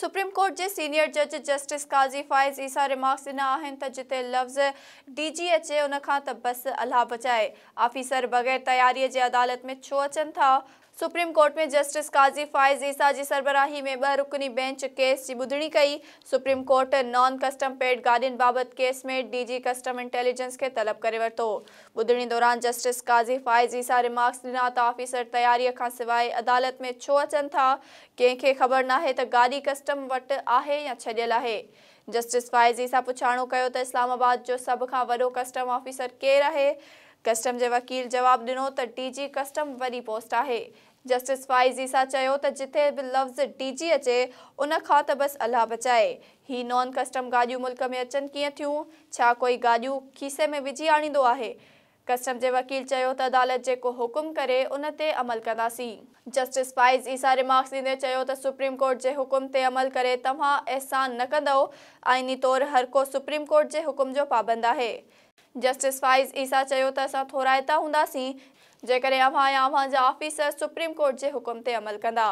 supreme court के senior जज justice Qazi Faez Isa remarks ॾिना जिते लफ़्ज़ डी जी अचे उन बस त बचाए आफ़ीसर बग़ैर तयारीअ जे अदालत में छो अचन था सुप्रीम कोर्ट में जस्टिस काजी फाइज ईसा की सरबराही में ब रुकनी बेंच केस की बुधनी कई Supreme Court non custom paid गाॾियुनि बाबत केस में डीजी कस्टम इंटेलिजेंस के तलब कर वरतो ॿुधणी दौरान जस्टिस काज़ी फाइज ईसा रिमार्क्स दिना तो ऑफिसर तैयारी का सवाइ अदालत में छो अचन था कंहिंखे ख़बर ना त गाड़ी कस्टम वट है या छल है जस्टिस फाइज़ी ईसा पुछाणो कर इस्लामाबाद जो सब का वो कस्टम ऑफिसर केर है कस्टम जे वकील जवाब ॾिनो त डी जी कस्टम वरी पोस्ट आहे जस्टिस फाइज़ ईसा चयो त जिथे बि लफ़्ज़ डी जी अचे उनखां त बसि अलाह बचाए हीउ नॉन कस्टम गाॾियूं मुल्क में अचनि कीअं थियूं छा कोई गाॾियूं खीसे में विझी आणींदो आहे कस्टम जे वकील चयो त अदालत जेको हुकुम करे उन ते अमल कंदासीं जस्टिस फाइज़ ईसा रिमार्क्स ॾींदे चयो त सुप्रीम कोर्ट जे हुकुम ते अमल करे तव्हां अहसानु न कंदव आइनी तौरु हर को सुप्रीम कोर्ट जे हुकुम जो पाबंद आहे जस्टिस फाइज़ ईसा चयो त असां थोरा हितां हूंदासीं जे करे अव्हां या अव्हां जा ऑफिसर सुप्रीम कोर्ट जे हुकुम ते अमल कंदा